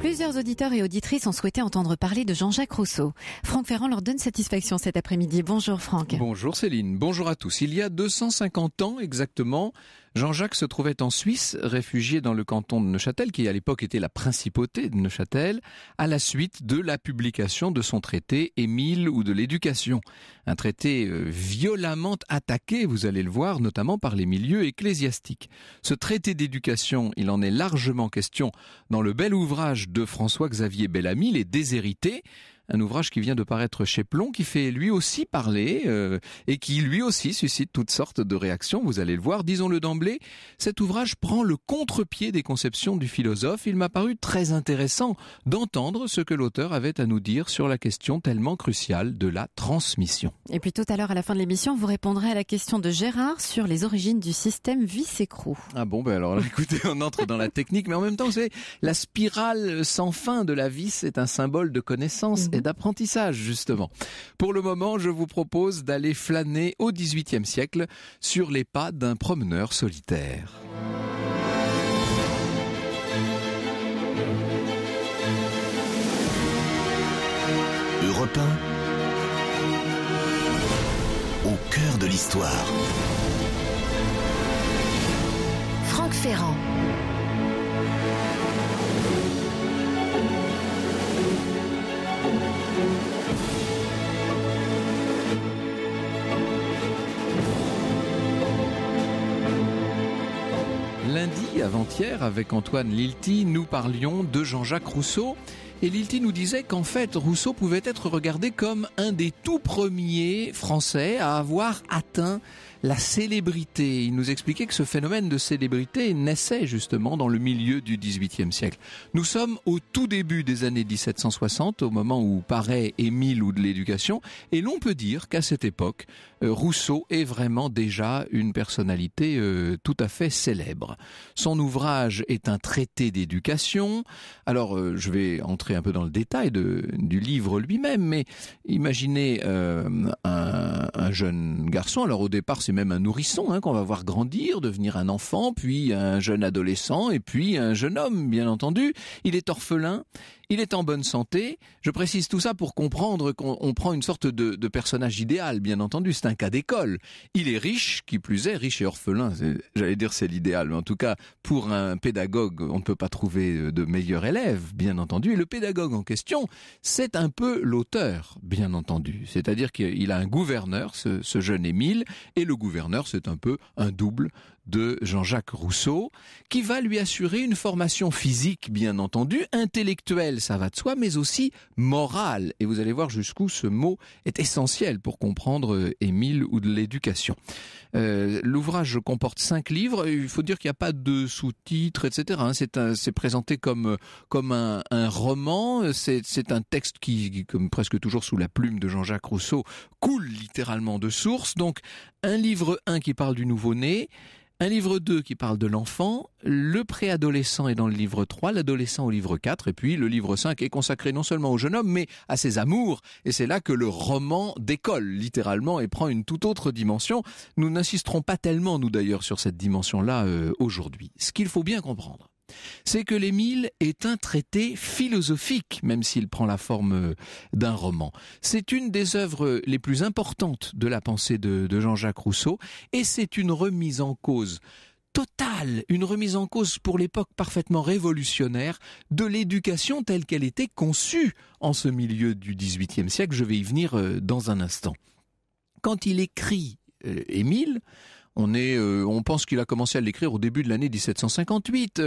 Plusieurs auditeurs et auditrices ont souhaité entendre parler de Jean-Jacques Rousseau. Franck Ferrand leur donne satisfaction cet après-midi. Bonjour Franck. Bonjour Céline, bonjour à tous. Il y a 250 ans exactement, Jean-Jacques se trouvait en Suisse, réfugié dans le canton de Neuchâtel, qui à l'époque était la principauté de Neuchâtel, à la suite de la publication de son traité Émile ou de l'éducation. Un traité euh, violemment attaqué, vous allez le voir, notamment par les milieux ecclésiastiques. Ce traité d'éducation, il en est largement question dans le bel ouvrage de François-Xavier Bellamy, Les Déshérités, un ouvrage qui vient de paraître chez Plomb, qui fait lui aussi parler euh, et qui lui aussi suscite toutes sortes de réactions. Vous allez le voir, disons-le d'emblée, cet ouvrage prend le contre-pied des conceptions du philosophe. Il m'a paru très intéressant d'entendre ce que l'auteur avait à nous dire sur la question tellement cruciale de la transmission. Et puis tout à l'heure, à la fin de l'émission, vous répondrez à la question de Gérard sur les origines du système vis écrou Ah bon, ben alors écoutez, on entre dans la technique, mais en même temps, vous savez, la spirale sans fin de la vis c'est un symbole de connaissance d'apprentissage, justement. Pour le moment, je vous propose d'aller flâner au XVIIIe siècle sur les pas d'un promeneur solitaire. Europe au cœur de l'histoire. Franck Ferrand. avant-hier avec Antoine Lilti, nous parlions de Jean-Jacques Rousseau. Et Lilti nous disait qu'en fait, Rousseau pouvait être regardé comme un des tout premiers Français à avoir atteint la célébrité. Il nous expliquait que ce phénomène de célébrité naissait justement dans le milieu du XVIIIe siècle. Nous sommes au tout début des années 1760, au moment où paraît Émile ou de l'éducation, et l'on peut dire qu'à cette époque, euh, Rousseau est vraiment déjà une personnalité euh, tout à fait célèbre. Son ouvrage est un traité d'éducation. Alors, euh, je vais entrer un peu dans le détail du livre lui-même, mais imaginez un, un jeune garçon. Alors, au départ, c'est même un nourrisson hein, qu'on va voir grandir, devenir un enfant, puis un jeune adolescent, et puis un jeune homme, bien entendu. Il est orphelin, il est en bonne santé. Je précise tout ça pour comprendre qu'on prend une sorte de, personnage idéal, bien entendu. C'est un cas d'école. Il est riche, qui plus est, riche et orphelin. J'allais dire c'est l'idéal, mais en tout cas, pour un pédagogue, on ne peut pas trouver de meilleur élève, bien entendu. Et le pédagogue en question, c'est un peu l'auteur, bien entendu. C'est-à-dire qu'il a un gouverneur, ce, ce jeune Émile, et le gouverneur, c'est un peu un double de Jean-Jacques Rousseau, qui va lui assurer une formation physique, bien entendu, intellectuelle, ça va de soi, mais aussi morale. Et vous allez voir jusqu'où ce mot est essentiel pour comprendre euh, Émile ou de l'éducation. Euh, l'ouvrage comporte cinq livres. Il faut dire qu'il n'y a pas de sous-titres, etc. Hein. C'est présenté comme comme un, roman. C'est un texte qui, comme presque toujours sous la plume de Jean-Jacques Rousseau, coule littéralement de source. Donc un livre 1 qui parle du nouveau-né, un livre 2 qui parle de l'enfant, le préadolescent est dans le livre 3, l'adolescent au livre 4, et puis le livre 5 est consacré non seulement au jeune homme, mais à ses amours, et c'est là que le roman décolle, littéralement, et prend une toute autre dimension. Nous n'insisterons pas tellement, nous d'ailleurs, sur cette dimension-là euh, aujourd'hui. Ce qu'il faut bien comprendre, c'est que l'Émile est un traité philosophique, même s'il prend la forme euh, d'un roman. C'est une des œuvres les plus importantes de la pensée de, Jean-Jacques Rousseau, et c'est une remise en cause totale, une remise en cause pour l'époque parfaitement révolutionnaire de l'éducation telle qu'elle était conçue en ce milieu du XVIIIe siècle. Je vais y venir euh, dans un instant. Quand il écrit euh, Émile, euh, on, pense qu'il a commencé à l'écrire au début de l'année 1758.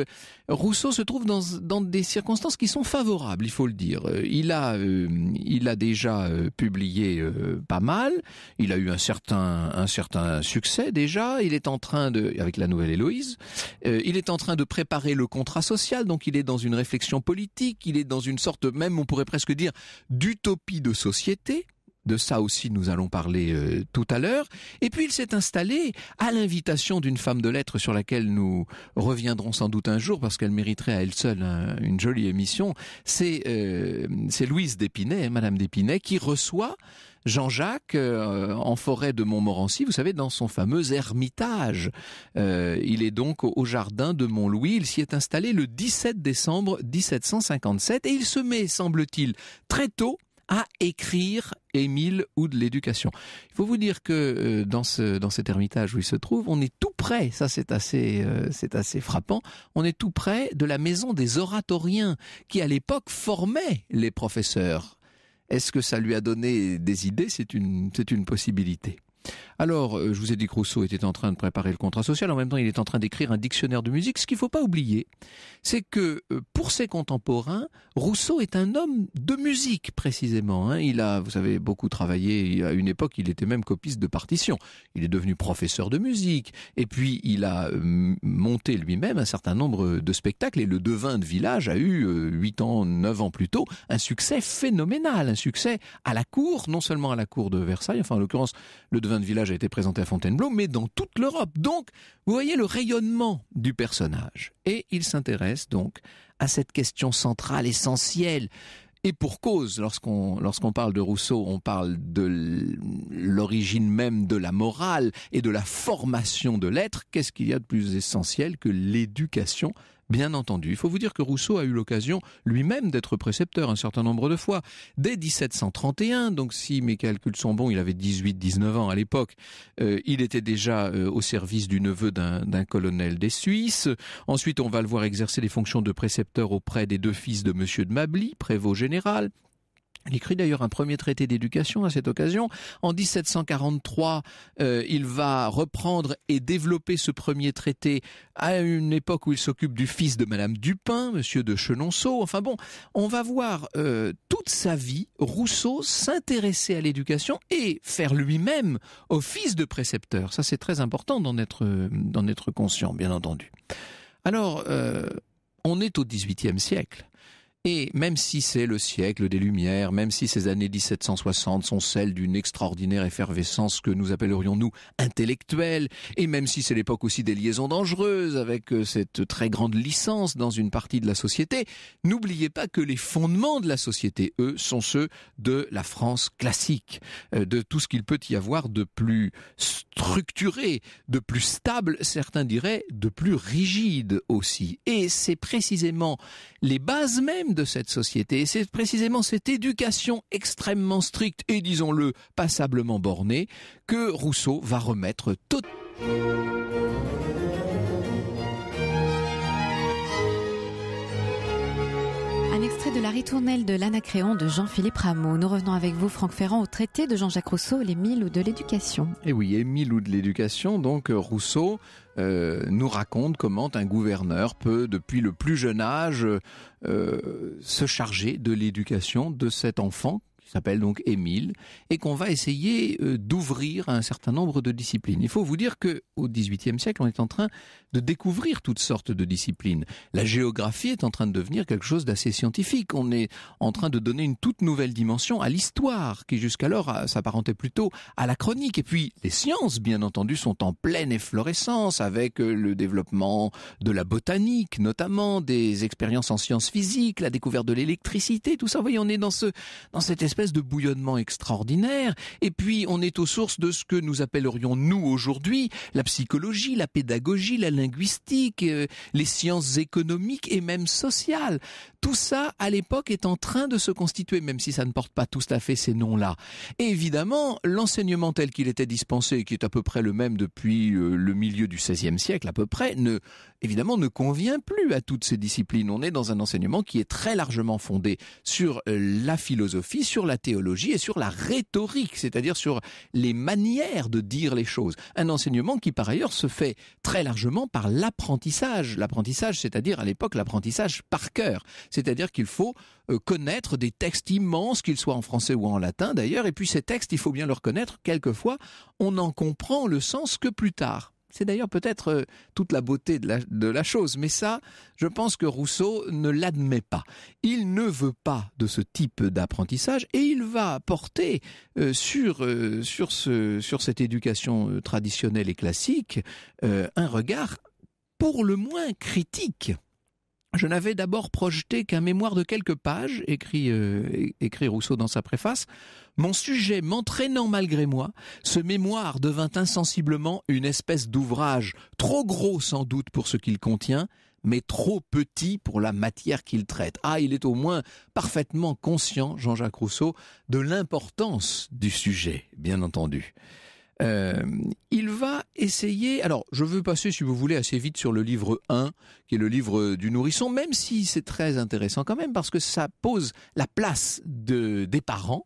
Rousseau se trouve dans, des circonstances qui sont favorables, il faut le dire. Euh, euh, il a, déjà publié pas mal, il a eu un certain, un certain succès déjà, il est en train de, avec la nouvelle Héloïse, il est en train de préparer le contrat social, donc il est dans une réflexion politique, il est dans une sorte même, on pourrait presque dire, d'utopie de société. De ça aussi, nous allons parler euh, tout à l'heure. Et puis, il s'est installé à l'invitation d'une femme de lettres sur laquelle nous reviendrons sans doute un jour parce qu'elle mériterait à elle seule une jolie émission. C'est euh, Louise Dépinay, hein, Madame Dépinay, qui reçoit Jean-Jacques euh, en forêt de Montmorency, vous savez, dans son fameux ermitage. il est donc au, jardin de Montlouis. Il s'y est installé le 17 décembre 1757 et il se met, semble-t-il, très tôt à écrire Émile ou de l'éducation. Il faut vous dire que euh, dans cet ermitage où il se trouve, on est tout près, ça c'est assez euh, c'est assez frappant, on est tout près de la maison des oratoriens qui à l'époque formaient les professeurs. Est-ce que ça lui a donné des idées c'est une possibilité. Alors, euh, je vous ai dit que Rousseau était en train de préparer le contrat social, en même temps il est en train d'écrire un dictionnaire de musique. Ce qu'il ne faut pas oublier, c'est que euh, pour ses contemporains, Rousseau est un homme de musique précisément. Hein. Il a, vous savez, beaucoup travaillé, à une époque il était même copiste de partition. Il est devenu professeur de musique, et puis il a euh, monté lui-même un certain nombre de spectacles, et le devin de village a eu, 8 ans, 9 ans plus tôt, un succès phénoménal, un succès à la cour, non seulement à la cour de Versailles, enfin en l'occurrence le de village a été présenté à Fontainebleau, mais dans toute l'Europe. Donc, vous voyez le rayonnement du personnage. Et il s'intéresse donc à cette question centrale, essentielle. Et pour cause, lorsqu'on lorsqu'on parle de Rousseau, on parle de l'origine même de la morale et de la formation de l'être. Qu'est-ce qu'il y a de plus essentiel que l'éducation Bien entendu, il faut vous dire que Rousseau a eu l'occasion lui-même d'être précepteur un certain nombre de fois. Dès 1731, donc si mes calculs sont bons, il avait 18-19 ans à l'époque, euh, il était déjà euh, au service du neveu d'un colonel des Suisses. Ensuite, on va le voir exercer les fonctions de précepteur auprès des deux fils de M. de Mably, prévôt général. Il écrit d'ailleurs un premier traité d'éducation à cette occasion. En 1743, euh, il va reprendre et développer ce premier traité à une époque où il s'occupe du fils de Madame Dupin, Monsieur de Chenonceau. Enfin bon, on va voir euh, toute sa vie Rousseau s'intéresser à l'éducation et faire lui-même office de précepteur. Ça, c'est très important d'en être d'en être conscient, bien entendu. Alors, euh, on est au XVIIIe siècle. Et même si c'est le siècle des Lumières, même si ces années 1760 sont celles d'une extraordinaire effervescence que nous appellerions nous intellectuelle, et même si c'est l'époque aussi des liaisons dangereuses avec euh, cette très grande licence dans une partie de la société, n'oubliez pas que les fondements de la société, eux, sont ceux de la France classique, euh, de tout ce qu'il peut y avoir de plus structuré, de plus stable, certains diraient, de plus rigide aussi. Et c'est précisément les bases mêmes de cette société. Et c'est précisément cette éducation extrêmement stricte et, disons-le, passablement bornée que Rousseau va remettre tout. Un extrait de la ritournelle de l'Anacréon de Jean-Philippe Rameau. Nous revenons avec vous, Franck Ferrand, au traité de Jean-Jacques Rousseau, Les Mille ou de l'éducation. Et eh oui, mille ou de l'éducation, donc euh, Rousseau euh, nous raconte comment un gouverneur peut, depuis le plus jeune âge, euh, se charger de l'éducation de cet enfant s'appelle donc Émile, et qu'on va essayer euh, d'ouvrir un certain nombre de disciplines. Il faut vous dire que au XVIIIe siècle, on est en train de découvrir toutes sortes de disciplines. La géographie est en train de devenir quelque chose d'assez scientifique. On est en train de donner une toute nouvelle dimension à l'histoire, qui jusqu'alors euh, s'apparentait plutôt à la chronique. Et puis les sciences, bien entendu, sont en pleine efflorescence avec euh, le développement de la botanique, notamment des expériences en sciences physiques, la découverte de l'électricité, tout ça. Vous voyez, on est dans ce dans cette espèce de bouillonnement extraordinaire. Et puis, on est aux sources de ce que nous appellerions, nous, aujourd'hui, la psychologie, la pédagogie, la linguistique, euh, les sciences économiques et même sociales. Tout ça, à l'époque, est en train de se constituer, même si ça ne porte pas tout à fait ces noms-là. Et évidemment, l'enseignement tel qu'il était dispensé, qui est à peu près le même depuis euh, le milieu du XVIe siècle, à peu près, ne, évidemment, ne convient plus à toutes ces disciplines. On est dans un enseignement qui est très largement fondé sur euh, la philosophie, sur la théologie et sur la rhétorique, c'est-à-dire sur les manières de dire les choses. Un enseignement qui, par ailleurs, se fait très largement par l'apprentissage. L'apprentissage, c'est-à-dire à, l'époque l'apprentissage par cœur. C'est-à-dire qu'il faut euh, connaître des textes immenses, qu'ils soient en français ou en latin d'ailleurs, et puis ces textes, il faut bien le reconnaître, quelquefois, on n'en comprend le sens que plus tard. C'est d'ailleurs peut-être euh, toute la beauté de la, chose, mais ça, je pense que Rousseau ne l'admet pas. Il ne veut pas de ce type d'apprentissage et il va porter euh, sur euh, sur ce sur cette éducation traditionnelle et classique un regard pour le moins critique. Je n'avais d'abord projeté qu'un mémoire de quelques pages, euh, écrit, Rousseau dans sa préface. Mon sujet m'entraînant malgré moi, ce mémoire devint insensiblement une espèce d'ouvrage, trop gros sans doute pour ce qu'il contient, mais trop petit pour la matière qu'il traite. Ah, il est au moins parfaitement conscient, Jean-Jacques Rousseau, de l'importance du sujet, bien entendu. Euh, il va essayer, alors je veux passer si vous voulez assez vite sur le livre 1, qui est le livre euh, du nourrisson, même si c'est très intéressant quand même, parce que ça pose la place de, des parents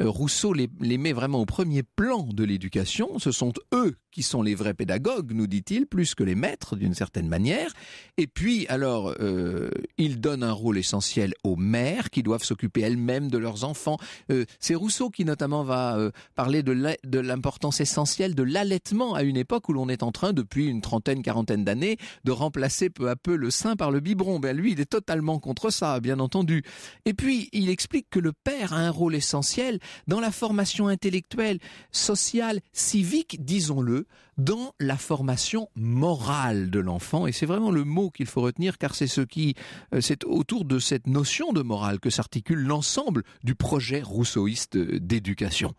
euh, Rousseau les, met vraiment au premier plan de l'éducation. Ce sont eux qui sont les vrais pédagogues, nous dit-il, plus que les maîtres d'une certaine manière. Et puis, alors, euh, il donne un rôle essentiel aux mères qui doivent s'occuper elles-mêmes de leurs enfants. Euh, c'est Rousseau qui notamment va parler de l'importance essentielle de l'allaitement à une époque où l'on est en train, depuis une trentaine, quarantaine d'années, de remplacer peu à peu le sein par le biberon. Ben lui, il est totalement contre ça, bien entendu. Et puis, il explique que le père a un rôle essentiel dans la formation intellectuelle, sociale, civique, disons-le, dans la formation morale de l'enfant. Et c'est vraiment le mot qu'il faut retenir, car c'est euh, autour de cette notion de morale que s'articule l'ensemble du projet rousseauiste euh, d'éducation.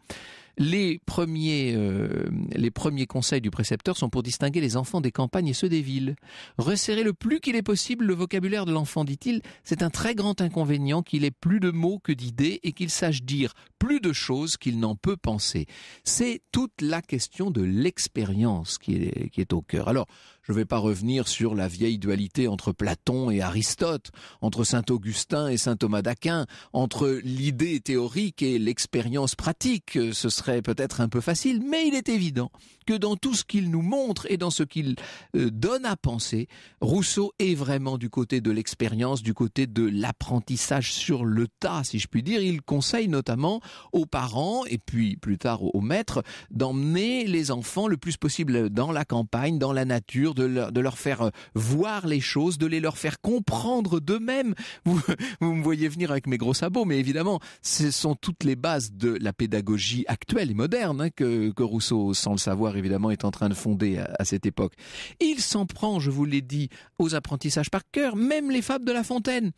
Euh, les premiers, conseils du précepteur sont pour distinguer les enfants des campagnes et ceux des villes. Resserrer le plus qu'il est possible le vocabulaire de l'enfant, dit-il, c'est un très grand inconvénient qu'il ait plus de mots que d'idées et qu'il sache dire plus de choses qu'il n'en peut penser. C'est toute la question de l'expérience qui est, qui est au cœur. Alors, je ne vais pas revenir sur la vieille dualité entre Platon et Aristote, entre saint Augustin et saint Thomas d'Aquin, entre l'idée théorique et l'expérience pratique. Ce serait peut-être un peu facile, mais il est évident que dans tout ce qu'il nous montre et dans ce qu'il euh, donne à penser, Rousseau est vraiment du côté de l'expérience, du côté de l'apprentissage sur le tas, si je puis dire. Il conseille notamment aux parents et puis plus tard aux maîtres d'emmener les enfants le plus possible dans la campagne, dans la nature, de leur, faire euh, voir les choses, de les leur faire comprendre d'eux-mêmes. Vous, me voyez venir avec mes gros sabots, mais évidemment, ce sont toutes les bases de la pédagogie actuelle et moderne hein, que, Rousseau, sans le savoir évidemment, est en train de fonder à cette époque. Il s'en prend, je vous l'ai dit, aux apprentissages par cœur, même les fables de La Fontaine.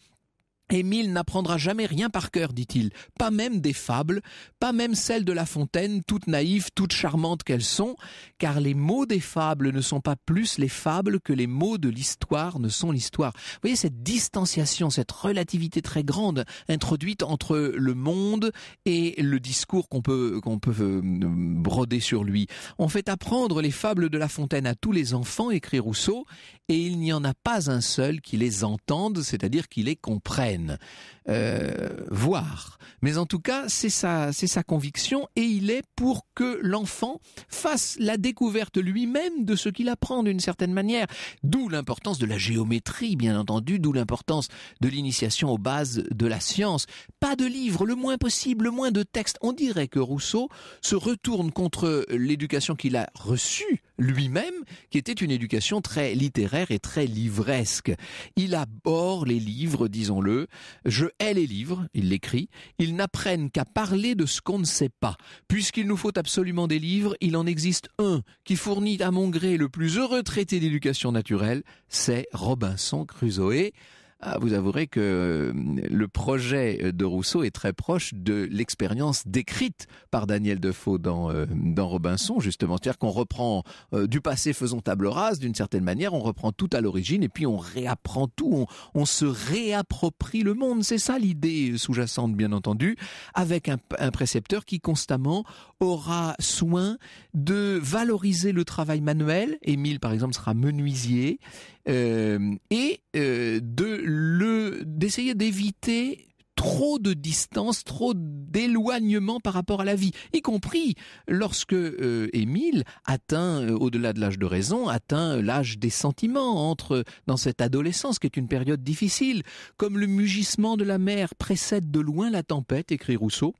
Émile n'apprendra jamais rien par cœur, dit-il, pas même des fables, pas même celles de La Fontaine, toutes naïves, toutes charmantes qu'elles sont, car les mots des fables ne sont pas plus les fables que les mots de l'histoire ne sont l'histoire. Vous voyez cette distanciation, cette relativité très grande introduite entre le monde et le discours qu'on peut qu'on peut euh, broder sur lui. On fait apprendre les fables de La Fontaine à tous les enfants, écrit Rousseau, et il n'y en a pas un seul qui les entende, c'est-à-dire qui les comprenne. Euh, voir. Mais en tout cas, c'est sa, c'est sa conviction et il est pour que l'enfant fasse la découverte lui-même de ce qu'il apprend d'une certaine manière. D'où l'importance de la géométrie, bien entendu, d'où l'importance de l'initiation aux bases de la science. Pas de livres le moins possible, le moins de textes. On dirait que Rousseau se retourne contre l'éducation qu'il a reçue lui-même, qui était une éducation très littéraire et très livresque. Il aborde les livres, disons-le, je hais les livres, il l'écrit, ils n'apprennent qu'à parler de ce qu'on ne sait pas. Puisqu'il nous faut absolument des livres, il en existe un qui fournit à mon gré le plus heureux traité d'éducation naturelle, c'est Robinson Crusoe vous avouerez que euh, le projet de Rousseau est très proche de l'expérience décrite par Daniel Defoe dans, euh, dans Robinson, justement. C'est-à-dire qu'on reprend euh, du passé, faisons table rase, d'une certaine manière, on reprend tout à l'origine et puis on réapprend tout, on, se réapproprie le monde. C'est ça l'idée sous-jacente, bien entendu, avec un, précepteur qui constamment aura soin de valoriser le travail manuel. Émile, par exemple, sera menuisier et de d'essayer d'éviter trop de distance, trop d'éloignement par rapport à la vie, y compris lorsque euh, Émile atteint, euh, au-delà de l'âge de raison, atteint euh, l'âge des sentiments, entre dans cette adolescence qui est une période difficile, comme le mugissement de la mer précède de loin la tempête, écrit Rousseau.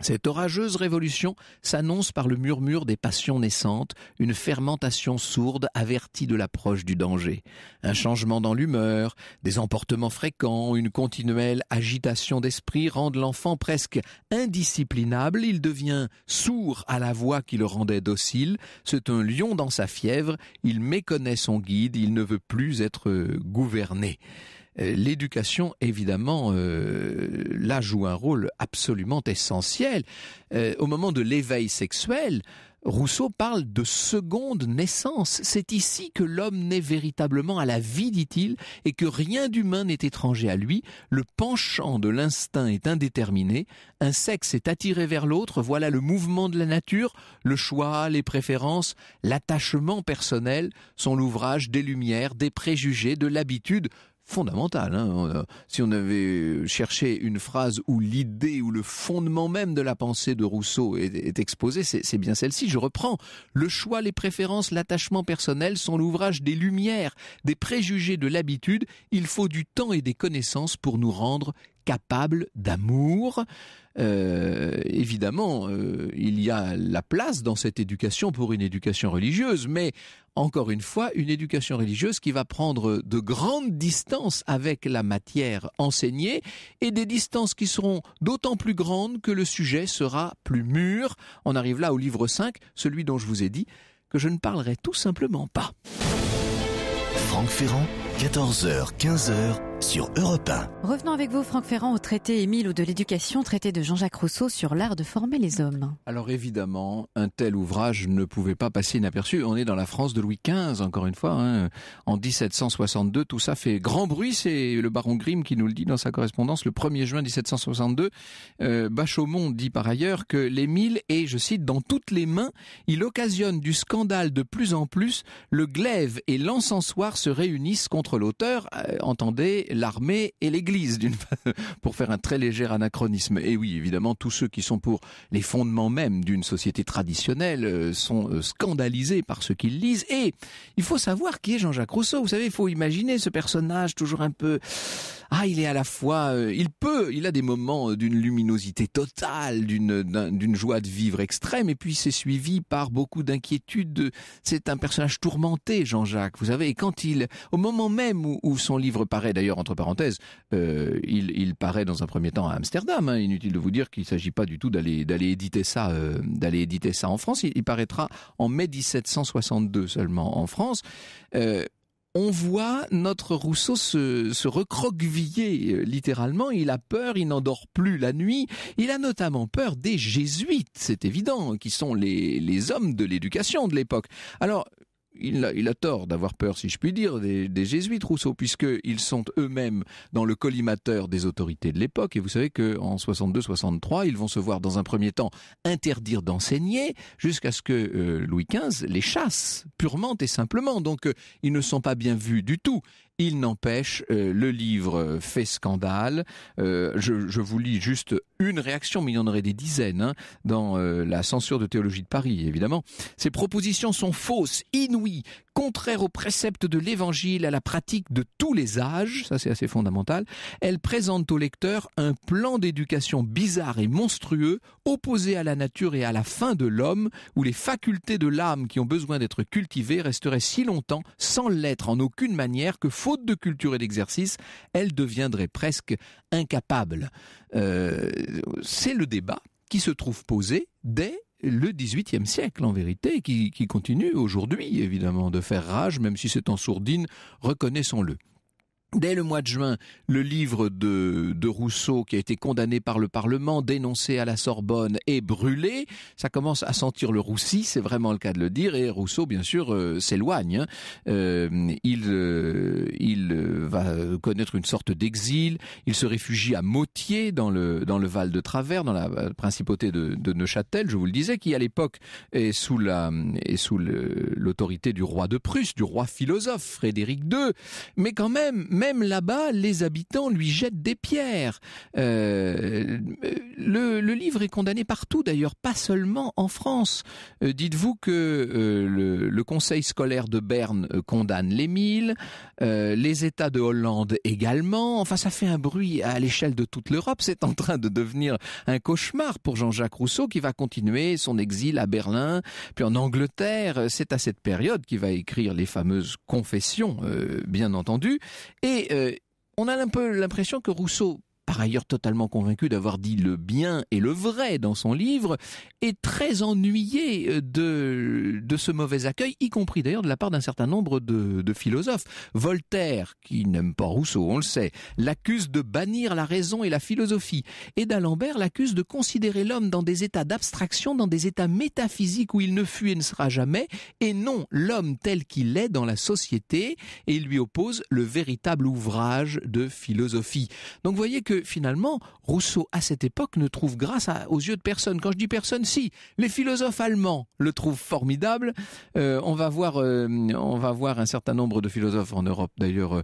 Cette orageuse révolution s'annonce par le murmure des passions naissantes, une fermentation sourde avertie de l'approche du danger, un changement dans l'humeur, des emportements fréquents, une continuelle agitation d'esprit rendent l'enfant presque indisciplinable, il devient sourd à la voix qui le rendait docile, c'est un lion dans sa fièvre, il méconnaît son guide, il ne veut plus être gouverné. Euh, l'éducation, évidemment, euh, là joue un rôle absolument essentiel. Euh, au moment de l'éveil sexuel, Rousseau parle de seconde naissance. C'est ici que l'homme naît véritablement à la vie, dit-il, et que rien d'humain n'est étranger à lui. Le penchant de l'instinct est indéterminé. Un sexe est attiré vers l'autre. Voilà le mouvement de la nature. Le choix, les préférences, l'attachement personnel sont l'ouvrage des lumières, des préjugés, de l'habitude, Fondamental. Hein. Euh, si on avait cherché une phrase où l'idée ou le fondement même de la pensée de Rousseau est, est exposé, c'est bien celle-ci. Je reprends. Le choix, les préférences, l'attachement personnel sont l'ouvrage des lumières, des préjugés de l'habitude. Il faut du temps et des connaissances pour nous rendre capable d'amour. Euh, évidemment, euh, il y a la place dans cette éducation pour une éducation religieuse, mais encore une fois, une éducation religieuse qui va prendre de grandes distances avec la matière enseignée et des distances qui seront d'autant plus grandes que le sujet sera plus mûr. On arrive là au livre 5, celui dont je vous ai dit que je ne parlerai tout simplement pas. Franck Ferrand, 14h, 15h sur Europe Revenons avec vous, Franck Ferrand, au traité Émile ou de l'éducation, traité de Jean-Jacques Rousseau sur l'art de former les hommes. Alors évidemment, un tel ouvrage ne pouvait pas passer inaperçu. On est dans la France de Louis XV, encore une fois. Hein. En 1762, tout ça fait grand bruit. C'est le baron Grimm qui nous le dit dans sa correspondance le 1er juin 1762. Euh, Bachaumont dit par ailleurs que l'Émile est, je cite, dans toutes les mains. Il occasionne du scandale de plus en plus. Le glaive et l'encensoir se réunissent contre l'auteur. Euh, entendez l'armée et l'église, pour faire un très léger anachronisme. Et oui, évidemment, tous ceux qui sont pour les fondements même d'une société traditionnelle euh, sont euh, scandalisés par ce qu'ils lisent. Et il faut savoir qui est Jean-Jacques Rousseau. Vous savez, il faut imaginer ce personnage toujours un peu ah, il est à la fois, euh, il peut, il a des moments euh, d'une luminosité totale, d'une joie de vivre extrême, et puis c'est suivi par beaucoup d'inquiétudes. C'est un personnage tourmenté, Jean-Jacques. Vous savez, et quand il, au moment même où, son livre paraît, d'ailleurs entre parenthèses, euh, il, paraît dans un premier temps à Amsterdam. Hein, inutile de vous dire qu'il ne s'agit pas du tout d'aller d'aller éditer ça, d'aller éditer ça en France. il, paraîtra en mai 1762 seulement en France on voit notre Rousseau se, se recroqueviller euh, littéralement. Il a peur, il n'endort plus la nuit. Il a notamment peur des jésuites, c'est évident, qui sont les, les hommes de l'éducation de l'époque. Alors, il a, tort d'avoir peur, si je puis dire, des, jésuites, Rousseau, puisqu'ils sont eux-mêmes dans le collimateur des autorités de l'époque. Et vous savez qu'en 62-63, ils vont se voir dans un premier temps interdire d'enseigner jusqu'à ce que euh, Louis XV les chasse, purement et simplement. Donc, euh, ils ne sont pas bien vus du tout. Il n'empêche, euh, le livre fait scandale. Je, je vous lis juste une réaction, mais il y en aurait des dizaines hein, dans euh, la censure de théologie de Paris, évidemment. Ces propositions sont fausses, inouïes, contraires aux préceptes de l'Évangile, à la pratique de tous les âges, ça c'est assez fondamental. Elles présentent au lecteur un plan d'éducation bizarre et monstrueux, opposé à la nature et à la fin de l'homme, où les facultés de l'âme qui ont besoin d'être cultivées resteraient si longtemps sans l'être en aucune manière que, faute de culture et d'exercice, elles deviendraient presque incapables. Euh, c'est le débat qui se trouve posé dès le XVIIIe siècle, en vérité, qui, qui continue aujourd'hui, évidemment, de faire rage, même si c'est en sourdine, reconnaissons-le. Dès le mois de juin, le livre de, Rousseau, qui a été condamné par le Parlement, dénoncé à la Sorbonne, et brûlé. Ça commence à sentir le roussi, c'est vraiment le cas de le dire. Et Rousseau, bien sûr, euh, s'éloigne. Hein. Euh, il, euh, va connaître une sorte d'exil. Il se réfugie à Mautier, dans le, dans le Val de Travers, dans la principauté de, Neuchâtel, je vous le disais, qui à l'époque est sous la est sous l'autorité du roi de Prusse, du roi philosophe Frédéric II. Mais quand même même là-bas, les habitants lui jettent des pierres. Euh, le, livre est condamné partout, d'ailleurs, pas seulement en France. Euh, dites-vous que euh, le, Conseil scolaire de Berne condamne l'Émile, les États de Hollande également. Enfin, ça fait un bruit à l'échelle de toute l'Europe. C'est en train de devenir un cauchemar pour Jean-Jacques Rousseau, qui va continuer son exil à Berlin, puis en Angleterre. C'est à cette période qu'il va écrire les fameuses confessions, bien entendu. Et euh, on a un peu l'impression que Rousseau par ailleurs totalement convaincu d'avoir dit le bien et le vrai dans son livre, est très ennuyé euh, de, de ce mauvais accueil, y compris d'ailleurs de la part d'un certain nombre de, de philosophes. Voltaire, qui n'aime pas Rousseau, on le sait, l'accuse de bannir la raison et la philosophie, et d'Alembert l'accuse de considérer l'homme dans des états d'abstraction, dans des états métaphysiques où il ne fut et ne sera jamais, et non l'homme tel qu'il est dans la société, et il lui oppose le véritable ouvrage de philosophie. Donc vous voyez que finalement, Rousseau, à cette époque, ne trouve grâce aux yeux de personne. Quand je dis personne, si, les philosophes allemands le trouvent formidable. Euh, on, va voir, euh, on va voir un certain nombre de philosophes en Europe, d'ailleurs, euh,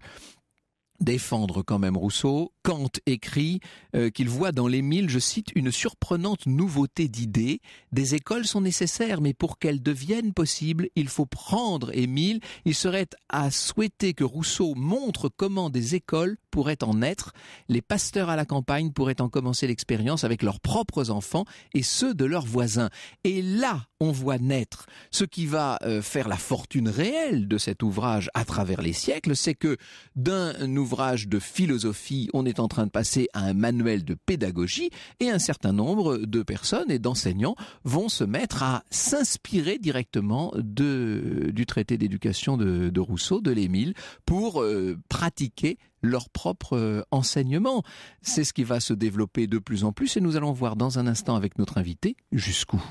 défendre quand même Rousseau Kant écrit euh, qu'il voit dans l'Émile, je cite, une surprenante nouveauté d'idées. Des écoles sont nécessaires, mais pour qu'elles deviennent possibles, il faut prendre Émile. Il serait à souhaiter que Rousseau montre comment des écoles pourraient en être. Les pasteurs à la campagne pourraient en commencer l'expérience avec leurs propres enfants et ceux de leurs voisins. Et là, on voit naître ce qui va euh, faire la fortune réelle de cet ouvrage à travers les siècles, c'est que d'un ouvrage de philosophie, on est est en train de passer à un manuel de pédagogie et un certain nombre de personnes et d'enseignants vont se mettre à s'inspirer directement de, du traité d'éducation de, Rousseau, de l'Émile, pour euh, pratiquer leur propre euh, enseignement. C'est ce qui va se développer de plus en plus et nous allons voir dans un instant avec notre invité jusqu'où.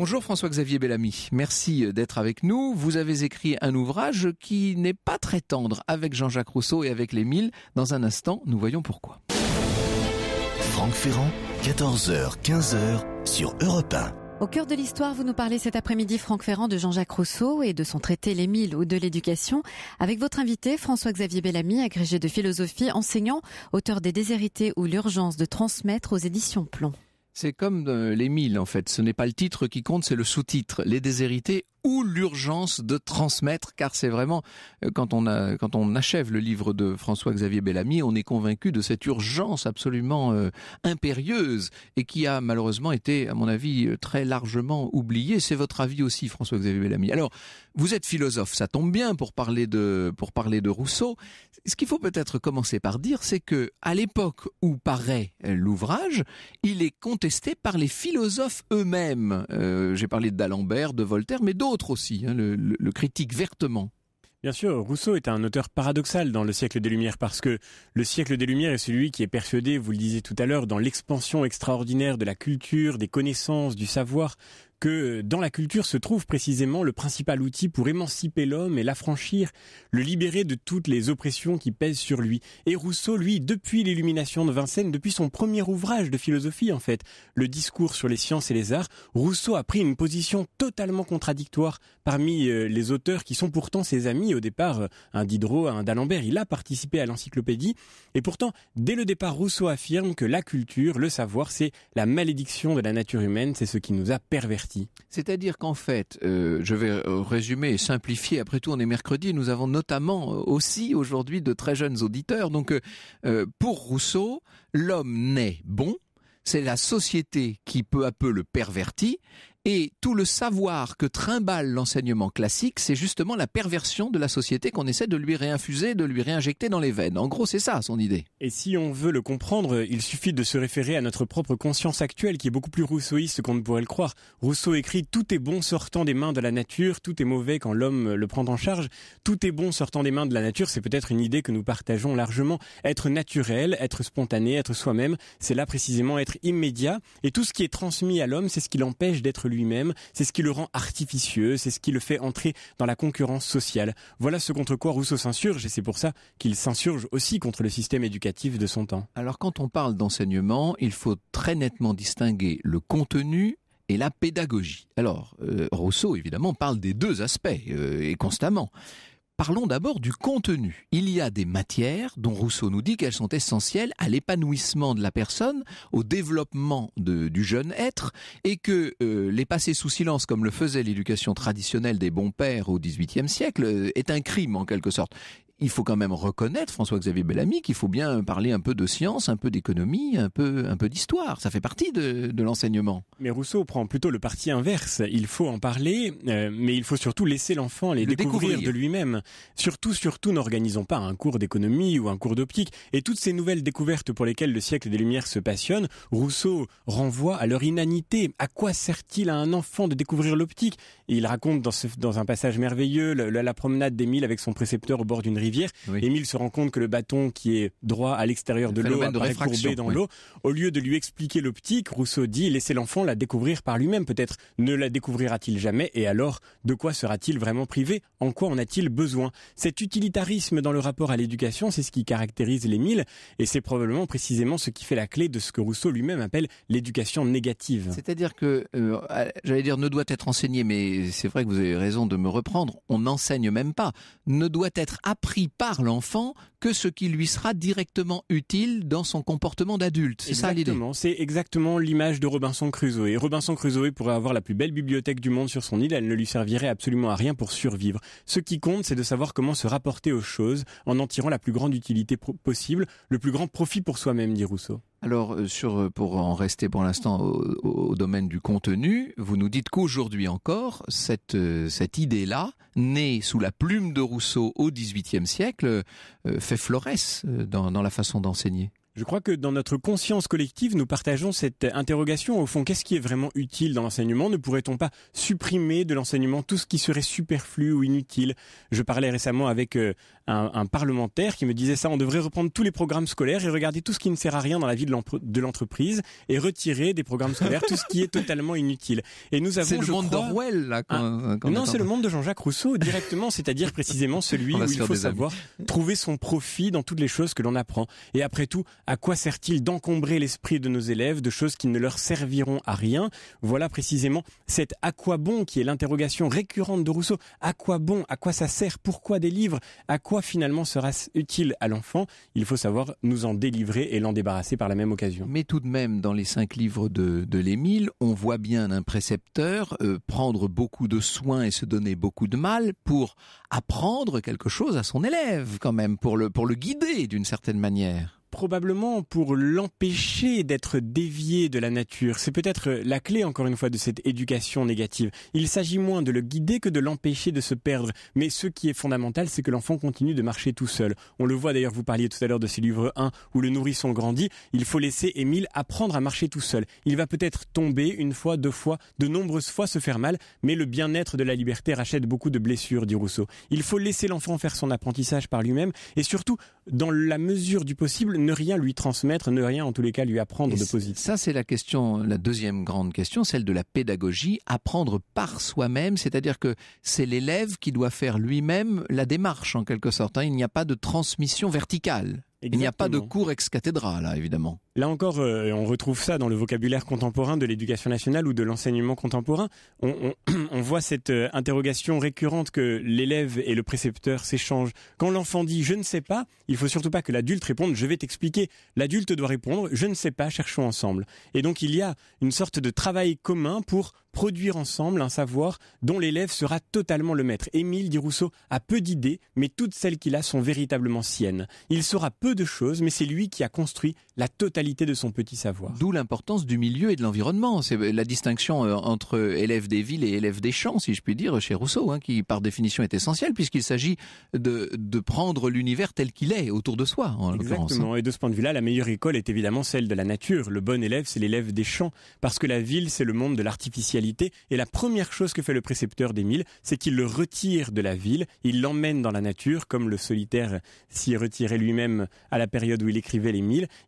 Bonjour François-Xavier Bellamy, merci d'être avec nous. Vous avez écrit un ouvrage qui n'est pas très tendre avec Jean-Jacques Rousseau et avec les Dans un instant, nous voyons pourquoi. Franck Ferrand, 14h, 15 sur Europe Au cœur de l'histoire, vous nous parlez cet après-midi, Franck Ferrand, de Jean-Jacques Rousseau et de son traité Les ou de l'éducation, avec votre invité François-Xavier Bellamy, agrégé de philosophie, enseignant, auteur des Déshérités ou l'urgence de transmettre aux éditions Plomb. C'est comme euh, les mille en fait, ce n'est pas le titre qui compte, c'est le sous-titre. Les déshérités ou l'urgence de transmettre, car c'est vraiment, euh, quand on, a, quand on achève le livre de François-Xavier Bellamy, on est convaincu de cette urgence absolument euh, impérieuse et qui a malheureusement été, à mon avis, euh, très largement oubliée. C'est votre avis aussi, François-Xavier Bellamy. Alors, vous êtes philosophe, ça tombe bien pour parler de, pour parler de Rousseau. Ce qu'il faut peut-être commencer par dire, c'est que, à l'époque où paraît l'ouvrage, il est contesté par les philosophes eux-mêmes. J'ai parlé d'Alembert, de Voltaire, mais d'autres aussi, hein, le, critique vertement. Bien sûr, Rousseau est un auteur paradoxal dans le siècle des Lumières parce que le siècle des Lumières est celui qui est persuadé, vous le disiez tout à l'heure, dans l'expansion extraordinaire de la culture, des connaissances, du savoir, que dans la culture se trouve précisément le principal outil pour émanciper l'homme et l'affranchir, le libérer de toutes les oppressions qui pèsent sur lui. Et Rousseau, lui, depuis l'illumination de Vincennes, depuis son premier ouvrage de philosophie en fait, le discours sur les sciences et les arts, Rousseau a pris une position totalement contradictoire parmi euh, les auteurs qui sont pourtant ses amis au départ, euh, un Diderot, un d'Alembert, il a participé à l'encyclopédie, et pourtant, dès le départ, Rousseau affirme que la culture, le savoir, c'est la malédiction de la nature humaine, c'est ce qui nous a pervertis. C'est-à-dire qu'en fait, euh, je vais résumer et simplifier, après tout on est mercredi, nous avons notamment aussi aujourd'hui de très jeunes auditeurs, donc pour Rousseau, l'homme naît bon, c'est la société qui peu à peu le pervertit, et tout le savoir que trimballe l'enseignement classique, c'est justement la perversion de la société qu'on essaie de lui réinfuser, de lui réinjecter dans les veines. En gros, c'est ça son idée. Et si on veut le comprendre, il suffit de se référer à notre propre conscience actuelle qui est beaucoup plus rousseauiste qu'on ne pourrait le croire. Rousseau écrit Tout est bon sortant des mains de la nature, tout est mauvais quand l'homme le prend en charge, tout est bon sortant des mains de la nature, c'est peut-être une idée que nous partageons largement. Être naturel, être spontané, être soi-même, c'est là précisément être immédiat. Et tout ce qui est transmis à l'homme, c'est ce qui l'empêche d'être lui même c'est ce qui le rend artificieux, c'est ce qui le fait entrer dans la concurrence sociale. Voilà ce contre quoi Rousseau s'insurge et c'est pour ça qu'il s'insurge aussi contre le système éducatif de son temps. Alors quand on parle d'enseignement, il faut très nettement distinguer le contenu et la pédagogie. Alors, euh, Rousseau, évidemment, parle des deux aspects, euh, et constamment. Parlons d'abord du contenu. Il y a des matières dont Rousseau nous dit qu'elles sont essentielles à l'épanouissement de la personne, au développement du jeune être, et que euh, les passer sous silence, comme le faisait l'éducation traditionnelle des bons pères au XVIIIe siècle, euh, est un crime en quelque sorte il faut quand même reconnaître, François-Xavier Bellamy, qu'il faut bien parler un peu de science, un peu d'économie, un peu, un peu d'histoire. Ça fait partie de, l'enseignement. Mais Rousseau prend plutôt le parti inverse. Il faut en parler, euh, mais il faut surtout laisser l'enfant les découvrir, de lui-même. Surtout, surtout, n'organisons pas un cours d'économie ou un cours d'optique. Et toutes ces nouvelles découvertes pour lesquelles le siècle des Lumières se passionne, Rousseau renvoie à leur inanité. À quoi sert-il à un enfant de découvrir l'optique il raconte dans, dans un passage merveilleux la, la promenade d'Émile avec son précepteur au bord d'une rivière Émile se rend compte que le bâton qui est droit à l'extérieur de l'eau est courbé dans l'eau. Au lieu de lui expliquer l'optique, Rousseau dit laisser l'enfant la découvrir par lui-même. Peut-être ne la découvrira-t-il jamais et alors de quoi sera-t-il vraiment privé En quoi en a-t-il besoin Cet utilitarisme dans le rapport à l'éducation, c'est ce qui caractérise l'Émile et c'est probablement précisément ce qui fait la clé de ce que Rousseau lui-même appelle l'éducation négative. C'est-à-dire que, euh, j'allais dire, ne doit être enseigné, mais c'est vrai que vous avez raison de me reprendre, on n'enseigne même pas, ne doit être appris par l'enfant que ce qui lui sera directement utile dans son comportement d'adulte. C'est ça l'idée. C'est exactement l'image de Robinson Crusoe. Robinson Crusoe pourrait avoir la plus belle bibliothèque du monde sur son île, elle ne lui servirait absolument à rien pour survivre. Ce qui compte, c'est de savoir comment se rapporter aux choses en en tirant la plus grande utilité possible, le plus grand profit pour soi-même, dit Rousseau. Alors, euh, euh, pour en rester pour l'instant au, domaine du contenu, vous nous dites qu'aujourd'hui encore, cette, euh, idée-là, née sous la plume de Rousseau au XVIIIe siècle, fait floresse dans la façon d'enseigner. Je crois que dans notre conscience collective, nous partageons cette interrogation. Au fond, qu'est-ce qui est vraiment utile dans l'enseignement Ne pourrait-on pas supprimer de l'enseignement tout ce qui serait superflu ou inutile Je parlais récemment avec un, parlementaire qui me disait ça, on devrait reprendre tous les programmes scolaires et regarder tout ce qui ne sert à rien dans la vie de l'entreprise et retirer des programmes scolaires tout ce qui est totalement inutile. Et nous avons, le monde d'Orwell là. Quand, non, c'est le monde de Jean-Jacques Rousseau directement, c'est-à-dire précisément celui où il faut savoir trouver son profit dans toutes les choses que l'on apprend. Et après tout, à quoi sert-il d'encombrer l'esprit de nos élèves de choses qui ne leur serviront à rien Voilà précisément cette « à quoi bon qui est l'interrogation récurrente de Rousseau. À quoi bon À quoi ça sert Pourquoi des livres À quoi finalement sera utile à l'enfant Il faut savoir nous en délivrer et l'en débarrasser par la même occasion. Mais tout de même, dans les cinq livres de, de l'Émile, on voit bien un précepteur euh, prendre beaucoup de soins et se donner beaucoup de mal pour apprendre quelque chose à son élève, quand même, pour le guider d'une certaine manière probablement pour l'empêcher d'être dévié de la nature. C'est peut-être la clé, encore une fois, de cette éducation négative. Il s'agit moins de le guider que de l'empêcher de se perdre. Mais ce qui est fondamental, c'est que l'enfant continue de marcher tout seul. On le voit d'ailleurs, vous parliez tout à l'heure de ces livres 1 où le nourrisson grandit. Il faut laisser Émile apprendre à marcher tout seul. Il va peut-être tomber une fois, deux fois, de nombreuses fois se faire mal, mais le bien-être de la liberté rachète beaucoup de blessures, dit Rousseau. Il faut laisser l'enfant faire son apprentissage par lui-même et surtout dans la mesure du possible, ne rien lui transmettre, ne rien en tous les cas lui apprendre de positif. Ça, c'est la question, la deuxième grande question, celle de la pédagogie, apprendre par soi-même, c'est-à-dire que c'est l'élève qui doit faire lui-même la démarche en quelque sorte. Hein. Il n'y a pas de transmission verticale. Il n'y a pas de cours ex cathédra, là, évidemment. Là encore, euh, on retrouve ça dans le vocabulaire contemporain de l'éducation nationale ou de l'enseignement contemporain. On, on, voit cette euh, interrogation récurrente que l'élève et le précepteur s'échangent. Quand l'enfant dit je ne sais pas, il faut surtout pas que l'adulte réponde je vais t'expliquer. L'adulte doit répondre je ne sais pas, cherchons ensemble. Et donc il y a une sorte de travail commun pour produire ensemble un savoir dont l'élève sera totalement le maître. Émile dit Rousseau a peu d'idées, mais toutes celles qu'il a sont véritablement siennes. Il saura peu de choses, mais c'est lui qui a construit la totalité de son petit savoir. D'où l'importance du milieu et de l'environnement. C'est la distinction euh, entre élève des villes et élève des champs, si je puis dire, chez Rousseau, hein, qui par définition est essentielle, puisqu'il s'agit de, prendre l'univers tel qu'il est autour de soi. En hein. Exactement. Et de ce point de vue-là, la meilleure école est évidemment celle de la nature. Le bon élève, c'est l'élève des champs, parce que la ville, c'est le monde de l'artificiel et la première chose que fait le précepteur d'Émile, c'est qu'il le retire de la ville, il l'emmène dans la nature, comme le solitaire s'y retirait lui-même à la période où il écrivait les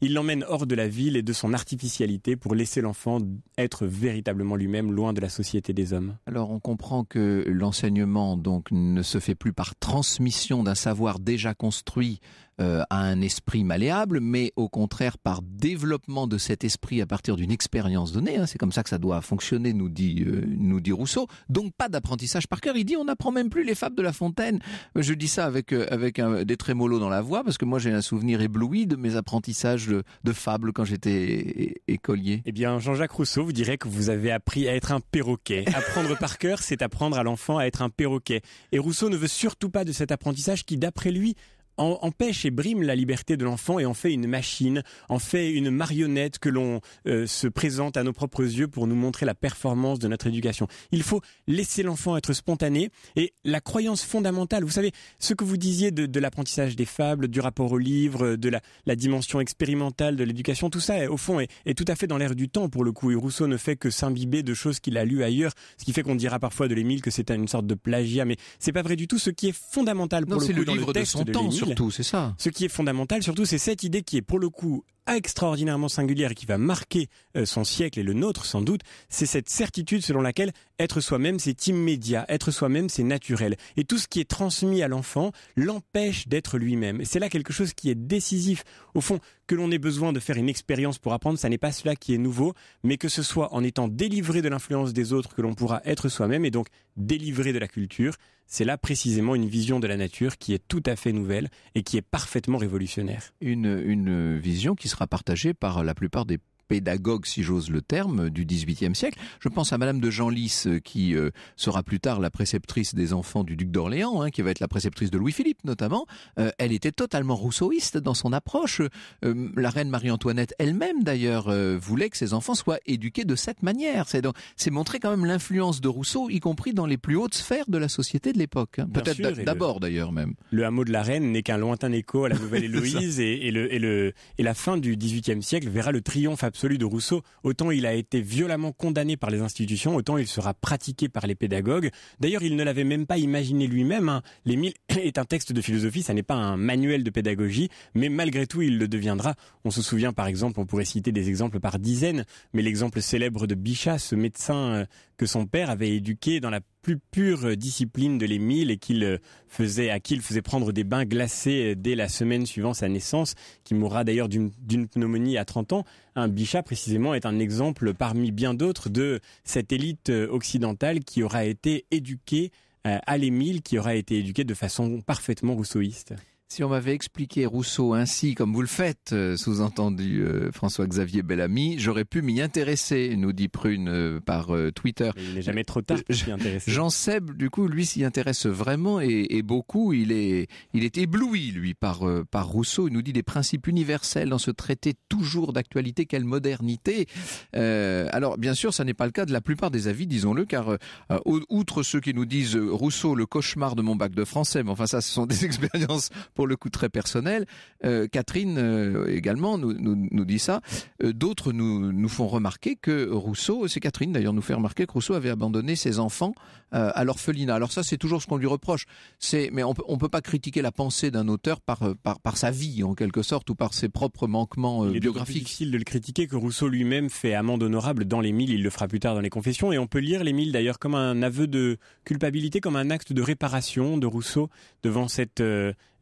Il l'emmène hors de la ville et de son artificialité pour laisser l'enfant être véritablement lui-même, loin de la société des hommes. Alors on comprend que l'enseignement donc ne se fait plus par transmission d'un savoir déjà construit euh, à un esprit malléable, mais au contraire par développement de cet esprit à partir d'une expérience donnée. Hein, c'est comme ça que ça doit fonctionner, nous dit, euh, nous dit Rousseau. Donc pas d'apprentissage par cœur. Il dit on n'apprend même plus les fables de La Fontaine. Je dis ça avec euh, avec un, des trémolos dans la voix parce que moi j'ai un souvenir ébloui de mes apprentissages de, de fables quand j'étais écolier. Eh bien Jean-Jacques Rousseau, vous dirait que vous avez appris à être un perroquet. Apprendre par cœur, c'est apprendre à l'enfant à être un perroquet. Et Rousseau ne veut surtout pas de cet apprentissage qui, d'après lui, empêche et brime la liberté de l'enfant et en fait une machine, en fait une marionnette que l'on euh, se présente à nos propres yeux pour nous montrer la performance de notre éducation. Il faut laisser l'enfant être spontané et la croyance fondamentale, vous savez, ce que vous disiez de, de l'apprentissage des fables, du rapport au livre, de la, la dimension expérimentale de l'éducation, tout ça, au fond, est, tout à fait dans l'air du temps pour le coup. Et Rousseau ne fait que s'imbiber de choses qu'il a lues ailleurs, ce qui fait qu'on dira parfois de l'Émile que c'est une sorte de plagiat, mais c'est pas vrai du tout. Ce qui est fondamental pour le coup dans livre le texte de, son tout, c'est ça. Ce qui est fondamental, surtout, c'est cette idée qui est pour le coup extraordinairement singulière et qui va marquer euh, son siècle et le nôtre sans doute, c'est cette certitude selon laquelle être soi-même c'est immédiat, être soi-même c'est naturel. Et tout ce qui est transmis à l'enfant l'empêche d'être lui-même. c'est là quelque chose qui est décisif. Au fond, que l'on ait besoin de faire une expérience pour apprendre, ça n'est pas cela qui est nouveau, mais que ce soit en étant délivré de l'influence des autres que l'on pourra être soi-même et donc délivré de la culture, c'est là précisément une vision de la nature qui est tout à fait nouvelle et qui est parfaitement révolutionnaire. Une, vision qui sera partagée par la plupart des pédagogue, si j'ose le terme, du XVIIIe siècle. Je pense à Madame de Genlis, euh, qui euh, sera plus tard la préceptrice des enfants du duc d'Orléans, hein, qui va être la préceptrice de Louis-Philippe notamment. Euh, elle était totalement rousseauiste dans son approche. la reine Marie-Antoinette elle-même, d'ailleurs, voulait que ses enfants soient éduqués de cette manière. C'est c'est montrer quand même l'influence de Rousseau, y compris dans les plus hautes sphères de la société de l'époque. Hein. Peut-être d'abord, d'ailleurs même. Le hameau de la reine n'est qu'un lointain écho à la Nouvelle Héloïse et, le, et, le, et la fin du XVIIIe siècle verra le triomphe absolu celui de Rousseau. Autant il a été violemment condamné par les institutions, autant il sera pratiqué par les pédagogues. D'ailleurs, il ne l'avait même pas imaginé lui-même. Hein. L'Émile est un texte de philosophie, ça n'est pas un manuel de pédagogie, mais malgré tout, il le deviendra. On se souvient, par exemple, on pourrait citer des exemples par dizaines, mais l'exemple célèbre de Bichat, ce médecin euh, que son père avait éduqué dans la plus pure discipline de l'Émile et qu'il euh, faisait, à qui il faisait prendre des bains glacés euh, dès la semaine suivant sa naissance, qui mourra d'ailleurs d'une pneumonie à 30 ans. Un bichat, précisément, est un exemple parmi bien d'autres de cette élite euh, occidentale qui aura été éduquée à l'Émile, qui aura été éduquée de façon parfaitement rousseauiste. Si on m'avait expliqué Rousseau ainsi, comme vous le faites, euh, sous-entendu euh, François-Xavier Bellamy, j'aurais pu m'y intéresser, nous dit Prune euh, par Twitter. il n'est jamais trop tard pour s'y intéresser. Jean Seb, du coup, lui s'y intéresse vraiment et, et, beaucoup. Il est, il est ébloui, lui, par, par Rousseau. Il nous dit des principes universels dans ce traité toujours d'actualité. Quelle modernité Alors, bien sûr, ça n'est pas le cas de la plupart des avis, disons-le, car outre ceux qui nous disent Rousseau, le cauchemar de mon bac de français, mais enfin ça, ce sont des expériences pour le coup très personnel. Euh, Catherine euh, également nous, nous, dit ça. Euh, d'autres nous, nous font remarquer que Rousseau, c'est Catherine d'ailleurs, nous fait remarquer que Rousseau avait abandonné ses enfants à l'orphelinat. Alors ça, c'est toujours ce qu'on lui reproche. C'est, mais on, ne peut pas critiquer la pensée d'un auteur par, par, sa vie en quelque sorte ou par ses propres manquements il est biographiques. C'est difficile de le critiquer que Rousseau lui-même fait amende honorable dans les mille. Il le fera plus tard dans les Confessions et on peut lire les mille d'ailleurs comme un aveu de culpabilité, comme un acte de réparation de Rousseau devant cette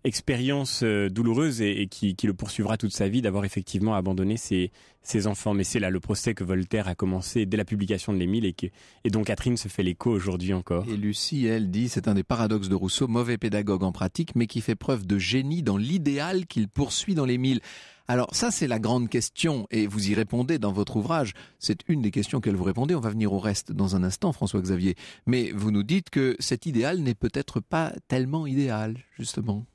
expérience euh, douloureuse et, qui, le poursuivra toute sa vie d'avoir effectivement abandonné ses, enfants. Mais c'est là le procès que Voltaire a commencé dès la publication de l'Émile et, et dont Catherine se fait l'écho aujourd'hui encore. Et Lucie, elle dit, c'est un des paradoxes de Rousseau, mauvais pédagogue en pratique, mais qui fait preuve de génie dans l'idéal qu'il poursuit dans l'Émile. Alors ça, c'est la grande question, et vous y répondez dans votre ouvrage. C'est une des questions qu'elle vous répondait. On va venir au reste dans un instant, François-Xavier. Mais vous nous dites que cet idéal n'est peut-être pas tellement idéal, justement.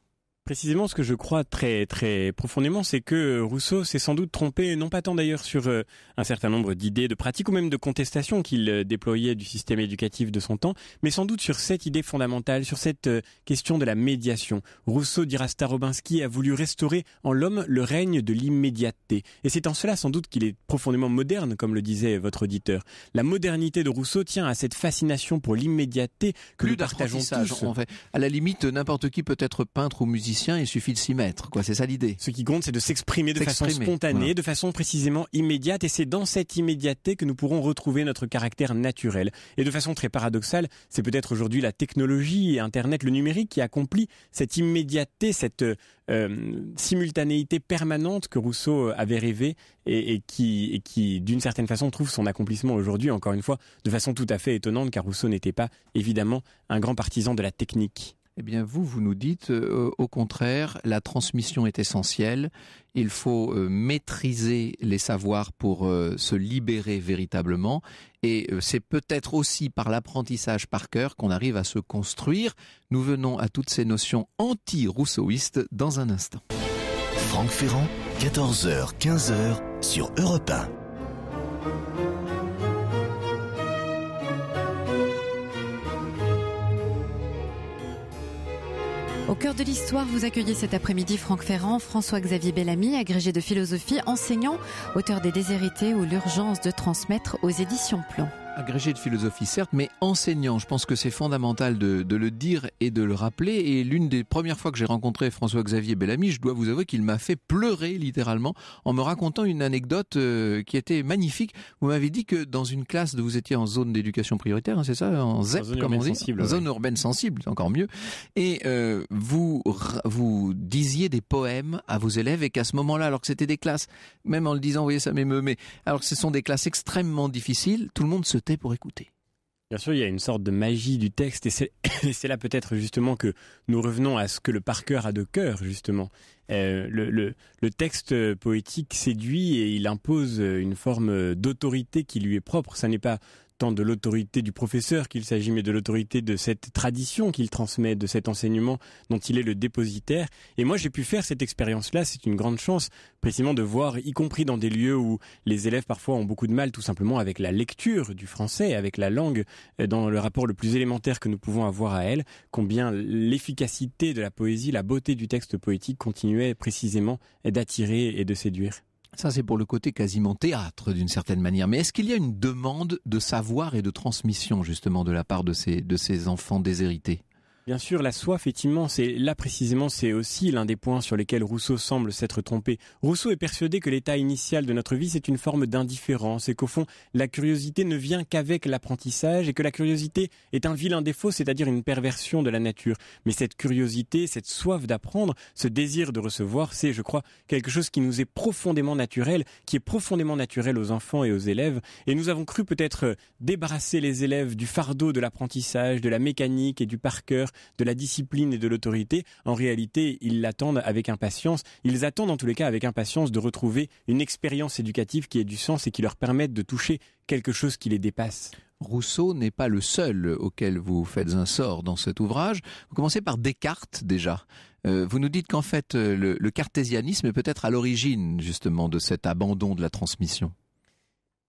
Précisément, ce que je crois très très profondément, c'est que Rousseau s'est sans doute trompé, non pas tant d'ailleurs sur euh, un certain nombre d'idées, de pratiques ou même de contestations qu'il euh, déployait du système éducatif de son temps, mais sans doute sur cette idée fondamentale, sur cette euh, question de la médiation. Rousseau, dira Starobinski, a voulu restaurer en l'homme le règne de l'immédiateté. Et c'est en cela sans doute qu'il est profondément moderne, comme le disait votre auditeur. La modernité de Rousseau tient à cette fascination pour l'immédiateté que Plus nous partageons tous. En fait. À la limite, n'importe qui peut être peintre ou musicien il suffit de s'y mettre. c'est ça l'idée. Ce qui compte, c'est de s'exprimer de façon spontanée, de façon précisément immédiate, et c'est dans cette immédiateté que nous pourrons retrouver notre caractère naturel. Et de façon très paradoxale, c'est peut-être aujourd'hui la technologie Internet, le numérique, qui accomplit cette immédiateté, cette euh, simultanéité permanente que Rousseau euh, avait rêvé et qui d'une certaine façon, trouve son accomplissement aujourd'hui, encore une fois, de façon tout à fait étonnante, car Rousseau n'était pas évidemment un grand partisan de la technique. Eh bien, vous, vous nous dites, euh, au contraire, la transmission est essentielle. Il faut euh, maîtriser les savoirs pour euh, se libérer véritablement. Et c'est peut-être aussi par l'apprentissage par cœur qu'on arrive à se construire. Nous venons à toutes ces notions anti-rousseauistes dans un instant. Franck Ferrand, 14h, 15h sur Europe 1. Au cœur de l'histoire, vous accueillez cet après-midi Franck Ferrand, François-Xavier Bellamy, agrégé de philosophie, enseignant, auteur des Déshérités ou L'urgence de transmettre aux éditions plans. Agrégé de philosophie, certes, mais enseignant. Je pense que c'est fondamental de, de, le dire et de le rappeler. Et l'une des premières fois que j'ai rencontré François-Xavier Bellamy, je dois vous avouer qu'il m'a fait pleurer littéralement en me racontant une anecdote euh, qui était magnifique. Vous m'avez dit que dans une classe, vous étiez en zone d'éducation prioritaire, hein, c'est ça, en ZEP, comme on dit, zone urbaine sensible, encore mieux. Et euh, vous vous disiez des poèmes à vos élèves et qu'à ce moment-là, alors que c'était des classes, même en le disant, vous voyez, ça m'émeut, mais alors que ce sont des classes extrêmement difficiles, tout le monde se pour écouter. Bien sûr, il y a une sorte de magie du texte et c'est là peut-être justement que nous revenons à ce que le cœur a de cœur justement. Euh, le, texte euh, poétique séduit et il impose euh, une forme d'autorité qui lui est propre. Ça n'est pas de l'autorité du professeur qu'il s'agit, mais de l'autorité de cette tradition qu'il transmet, de cet enseignement dont il est le dépositaire. Et moi, j'ai pu faire cette expérience-là. C'est une grande chance, précisément, de voir, y compris dans des lieux où les élèves parfois ont beaucoup de mal, tout simplement, avec la lecture du français, avec la langue, euh, dans le rapport le plus élémentaire que nous pouvons avoir à elle, combien l'efficacité de la poésie, la beauté du texte poétique continuait précisément d'attirer et de séduire. Ça, c'est pour le côté quasiment théâtre d'une certaine manière. Mais est-ce qu'il y a une demande de savoir et de transmission justement de la part de ces, de ces enfants déshérités Bien sûr, la soif est immense et là précisément c'est aussi l'un des points sur lesquels Rousseau semble s'être trompé. Rousseau est persuadé que l'état initial de notre vie c'est une forme d'indifférence et qu'au fond la curiosité ne vient qu'avec l'apprentissage et que la curiosité est un vilain défaut, c'est-à-dire une perversion de la nature. Mais cette curiosité, cette soif d'apprendre, ce désir de recevoir, c'est je crois quelque chose qui nous est profondément naturel, qui est profondément naturel aux enfants et aux élèves et nous avons cru peut-être débarrasser les élèves du fardeau de l'apprentissage, de la mécanique et du par de la discipline et de l'autorité, en réalité, ils l'attendent avec impatience. Ils attendent en tous les cas avec impatience de retrouver une expérience éducative qui ait du sens et qui leur permette de toucher quelque chose qui les dépasse. Rousseau n'est pas le seul auquel vous faites un sort dans cet ouvrage. Vous commencez par Descartes déjà. Euh, vous nous dites qu'en fait euh, le cartésianisme est peut-être à l'origine justement de cet abandon de la transmission.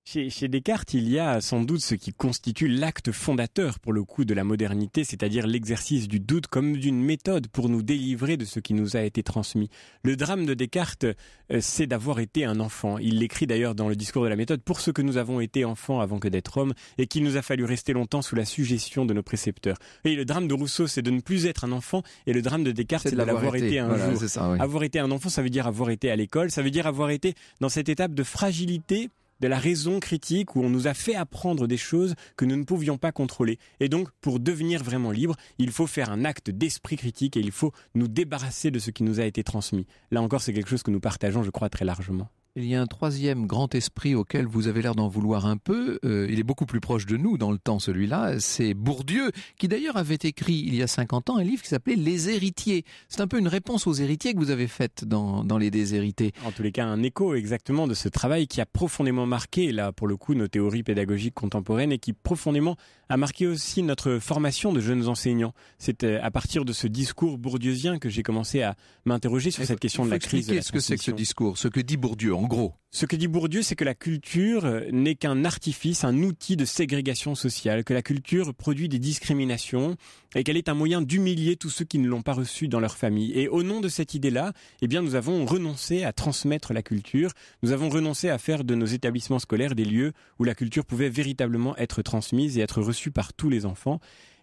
Chez, Descartes, il y a sans doute ce qui constitue l'acte fondateur pour le coup de la modernité, c'est-à-dire l'exercice du doute comme d'une méthode pour nous délivrer de ce qui nous a été transmis. Le drame de Descartes, euh, c'est d'avoir été un enfant. Il l'écrit d'ailleurs dans le discours de la méthode, pour ce que nous avons été enfants avant que d'être hommes, et qu'il nous a fallu rester longtemps sous la suggestion de nos précepteurs. Et le drame de Rousseau, c'est de ne plus être un enfant, et le drame de Descartes, c'est d'avoir été. un jour. Avoir été un enfant, ça veut dire avoir été à l'école, ça veut dire avoir été dans cette étape de fragilité de la raison critique où on nous a fait apprendre des choses que nous ne pouvions pas contrôler. Et donc, pour devenir vraiment libre, il faut faire un acte d'esprit critique et il faut nous débarrasser de ce qui nous a été transmis. Là encore, c'est quelque chose que nous partageons, je crois, très largement. Il y a un troisième grand esprit auquel vous avez l'air d'en vouloir un peu. Euh, il est beaucoup plus proche de nous dans le temps, celui-là. C'est Bourdieu, qui d'ailleurs avait écrit il y a 50 ans un livre qui s'appelait Les héritiers. C'est un peu une réponse aux héritiers que vous avez faite dans, dans Les déshérités. En tous les cas, un écho exactement de ce travail qui a profondément marqué, là, pour le coup, nos théories pédagogiques contemporaines et qui profondément a marqué aussi notre formation de jeunes enseignants. C'est euh, à partir de ce discours bourdieusien que j'ai commencé à m'interroger sur cette question de la crise. Qu'est-ce que c'est que ce discours? Ce que dit Bourdieu, en gros. Ce que dit Bourdieu, c'est que la culture euh, n'est qu'un artifice, un outil de ségrégation sociale, que la culture produit des discriminations et qu'elle est un moyen d'humilier tous ceux qui ne l'ont pas reçue dans leur famille. Et au nom de cette idée-là, eh bien, nous avons renoncé à transmettre la culture, nous avons renoncé à faire de nos établissements scolaires des lieux où la culture pouvait véritablement être transmise et être reçue par tous les enfants.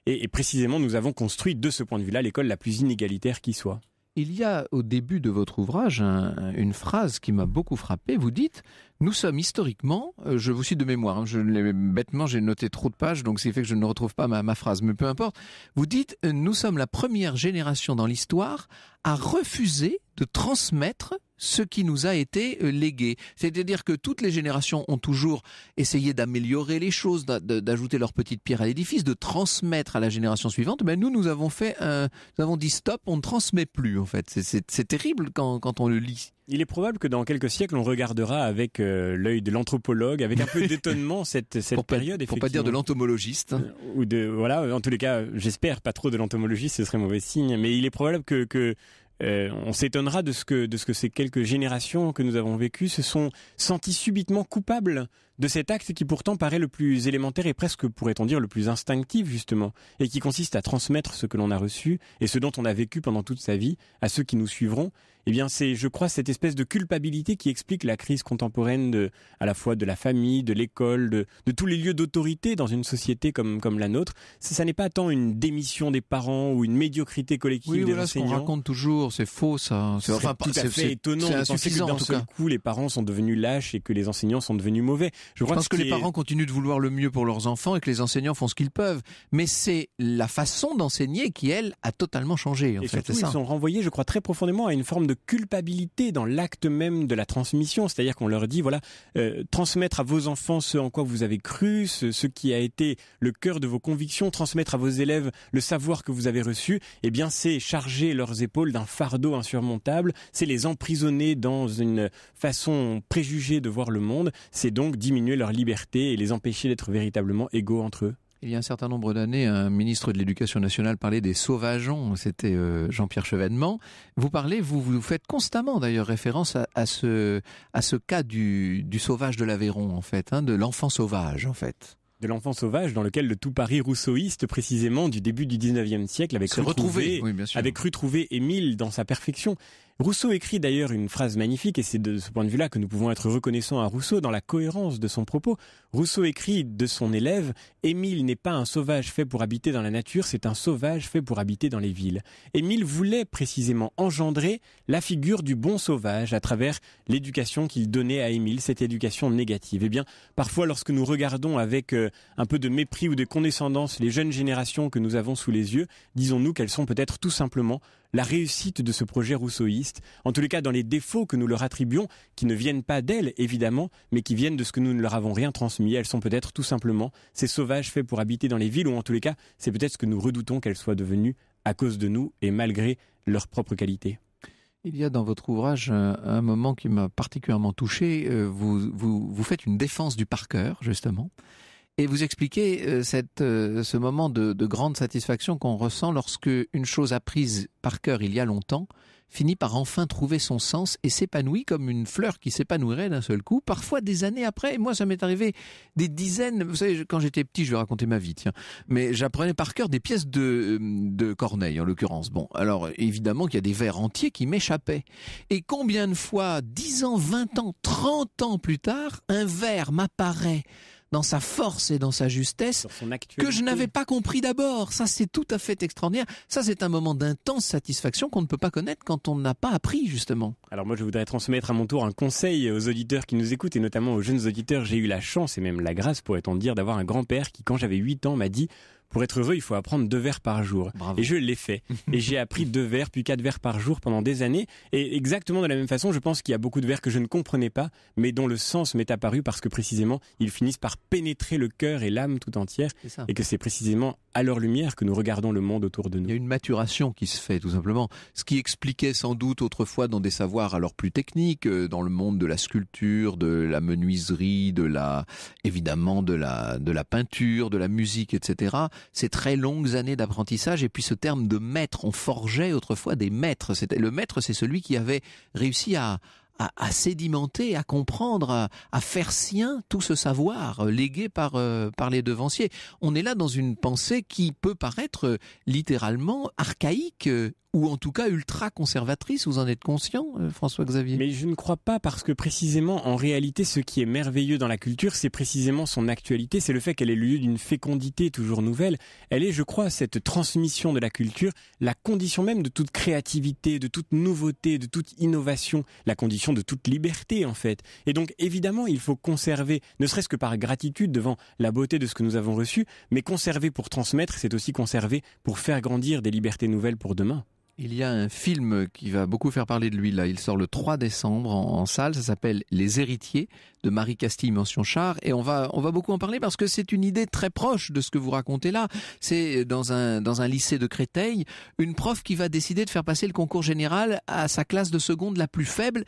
et précisément, nous avons construit de ce point de vue-là l'école la plus inégalitaire qui soit. Il y a au début de votre ouvrage une phrase qui m'a beaucoup frappé. Vous dites nous sommes historiquement, euh, je vous cite de mémoire, hein, je l'ai bêtement j'ai noté trop de pages, donc c'est fait que je ne retrouve pas ma, phrase, mais peu importe. Vous dites, euh, nous sommes la première génération dans l'histoire à refuser de transmettre ce qui nous a été euh, légué. C'est-à-dire que toutes les générations ont toujours essayé d'améliorer les choses, d'ajouter leur petite pierre à l'édifice, de transmettre à la génération suivante. Mais nous, nous avons fait, nous avons dit stop, on ne transmet plus en fait. C'est terrible quand, on le lit. Il est probable que dans quelques siècles, on regardera avec euh, l'œil de l'anthropologue, avec un peu d'étonnement cette, cette pour période. Pas, pour pas dire de l'entomologiste. Euh, ou de voilà, en tous les cas, j'espère pas trop de l'entomologiste, ce serait mauvais signe. Mais il est probable que euh, on s'étonnera de ce que de ce que ces quelques générations que nous avons vécues se sont senties subitement coupables de cet acte qui pourtant paraît le plus élémentaire et presque pourrait-on dire le plus instinctif justement et qui consiste à transmettre ce que l'on a reçu et ce dont on a vécu pendant toute sa vie à ceux qui nous suivront eh bien c'est, je crois, cette espèce de culpabilité qui explique la crise contemporaine de, à la fois de la famille, de l'école, de, tous les lieux d'autorité dans une société comme, comme la nôtre. Ça, n'est pas tant une démission des parents ou une médiocrité collective oui, des voilà enseignants. Ce qu'on raconte toujours, c'est faux ça. C'est enfin, tout à fait étonnant de penser que d'un coup les parents sont devenus lâches et que les enseignants sont devenus mauvais. Je, crois pense que, les parents continuent de vouloir le mieux pour leurs enfants et que les enseignants font ce qu'ils peuvent, mais c'est la façon d'enseigner qui elle a totalement changé. En et fait, surtout, ils sont renvoyés, je crois, très profondément à une forme de de culpabilité dans l'acte même de la transmission, c'est-à-dire qu'on leur dit, voilà, euh, transmettre à vos enfants ce en quoi vous avez cru, ce, ce, qui a été le cœur de vos convictions, transmettre à vos élèves le savoir que vous avez reçu, eh bien c'est charger leurs épaules d'un fardeau insurmontable, c'est les emprisonner dans une façon préjugée de voir le monde, c'est donc diminuer leur liberté et les empêcher d'être véritablement égaux entre eux. Il y a un certain nombre d'années, un ministre de l'Éducation nationale parlait des sauvageons, c'était euh, Jean-Pierre Chevènement. Vous parlez, vous vous faites constamment d'ailleurs référence à, ce, cas du, du sauvage de l'Aveyron, en fait, hein, de l'enfant sauvage, en fait de l'enfant sauvage dans lequel le tout Paris rousseauiste précisément du début du 19e siècle avait cru trouver Émile dans sa perfection. Rousseau écrit d'ailleurs une phrase magnifique, et c'est de ce point de vue-là que nous pouvons être reconnaissants à Rousseau dans la cohérence de son propos. Rousseau écrit de son élève Émile n'est pas un sauvage fait pour habiter dans la nature, c'est un sauvage fait pour habiter dans les villes. Émile voulait précisément engendrer la figure du bon sauvage à travers l'éducation qu'il donnait à Émile, cette éducation négative. Eh bien, parfois, lorsque nous regardons avec euh, un peu de mépris ou de condescendance les jeunes générations que nous avons sous les yeux, disons-nous qu'elles sont peut-être tout simplement la réussite de ce projet rousseauiste, en tous les cas dans les défauts que nous leur attribuons, qui ne viennent pas d'elles évidemment, mais qui viennent de ce que nous ne leur avons rien transmis. Elles sont peut-être tout simplement ces sauvages faits pour habiter dans les villes, ou en tous les cas c'est peut-être ce que nous redoutons qu'elles soient devenues à cause de nous et malgré leurs propres qualités. Il y a dans votre ouvrage euh, un, moment qui m'a particulièrement touché. Euh, vous, faites une défense du par justement. Et vous expliquez euh, euh, ce moment de, grande satisfaction qu'on ressent lorsque une chose apprise par cœur il y a longtemps finit par enfin trouver son sens et s'épanouit comme une fleur qui s'épanouirait d'un seul coup, parfois des années après. moi, ça m'est arrivé des dizaines. Vous savez, quand j'étais petit, je vais raconter ma vie, tiens. Mais j'apprenais par cœur des pièces de, euh, de Corneille, en l'occurrence. Bon, alors évidemment qu'il y a des vers entiers qui m'échappaient. Et combien de fois, dix ans, 20 ans, trente ans plus tard, un vers m'apparaît dans sa force et dans sa justesse que je n'avais pas compris d'abord. Ça, c'est tout à fait extraordinaire. Ça, c'est un moment d'intense satisfaction qu'on ne peut pas connaître quand on n'a pas appris, justement. Alors moi, je voudrais transmettre à mon tour un conseil aux auditeurs qui nous écoutent et notamment aux jeunes auditeurs. J'ai eu la chance et même la grâce, pourrait-on dire, d'avoir un grand-père qui, quand j'avais 8 ans, m'a dit pour être heureux, il faut apprendre deux vers par jour. Et je l'ai fait. et j'ai appris deux vers, puis quatre vers par jour pendant des années. Et exactement de la même façon, je pense qu'il y a beaucoup de vers que je ne comprenais pas, mais dont le sens m'est apparu parce que précisément, ils finissent par pénétrer le cœur et l'âme tout entière. Et que c'est précisément à leur lumière que nous regardons le monde autour de nous. Il y a une maturation qui se fait, tout simplement. Ce qui expliquait sans doute autrefois dans des savoirs alors plus techniques, euh, dans le monde de la sculpture, de la menuiserie, de la, évidemment, de la, de la peinture, de la musique, etc ces très longues années d'apprentissage et puis ce terme de maître. On forgeait autrefois des maîtres. C'était le maître, c'est celui qui avait réussi à, à, sédimenter, à comprendre, à, faire sien tout ce savoir euh, légué par, euh, par les devanciers. On est là dans une pensée qui peut paraître euh, littéralement archaïque, ou en tout cas ultra conservatrice, vous en êtes conscient, euh, François-Xavier Mais je ne crois pas parce que précisément, en réalité, ce qui est merveilleux dans la culture, c'est précisément son actualité, c'est le fait qu'elle est lieu d'une fécondité toujours nouvelle. Elle est, je crois, cette transmission de la culture, la condition même de toute créativité, de toute nouveauté, de toute innovation, la condition de toute liberté, en fait. Et donc, évidemment, il faut conserver, ne serait-ce que par gratitude devant la beauté de ce que nous avons reçu, mais conserver pour transmettre, c'est aussi conserver pour faire grandir des libertés nouvelles pour demain. Il y a un film qui va beaucoup faire parler de lui là. Il sort le 3 décembre en, salle. Ça s'appelle Les Héritiers de Marie Castille Mention Char et on va on va beaucoup en parler parce que c'est une idée très proche de ce que vous racontez là. C'est dans un dans un lycée de Créteil, une prof qui va décider de faire passer le concours général à sa classe de seconde la plus faible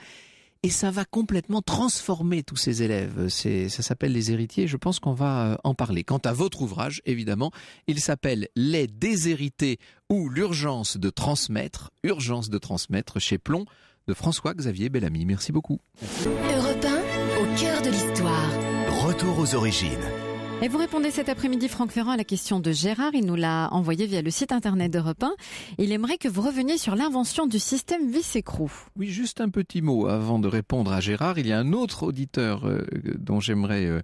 et ça va complètement transformer tous ces élèves. ça s'appelle Les Héritiers, je pense qu'on va euh, en parler. Quant à votre ouvrage, évidemment, il s'appelle Les Déshérités ou l'urgence de transmettre, urgence de transmettre chez Plomb de François-Xavier Bellamy. Merci beaucoup. Europe au cœur de l'histoire. Retour aux origines. Et vous répondez cet après-midi, Franck Ferrand, à la question de Gérard. Il nous l'a envoyé via le site internet d'Europe 1. Il aimerait que vous reveniez sur l'invention du système vis-écrou. Oui, juste un petit mot avant de répondre à Gérard. Il y a un autre auditeur euh, dont j'aimerais euh,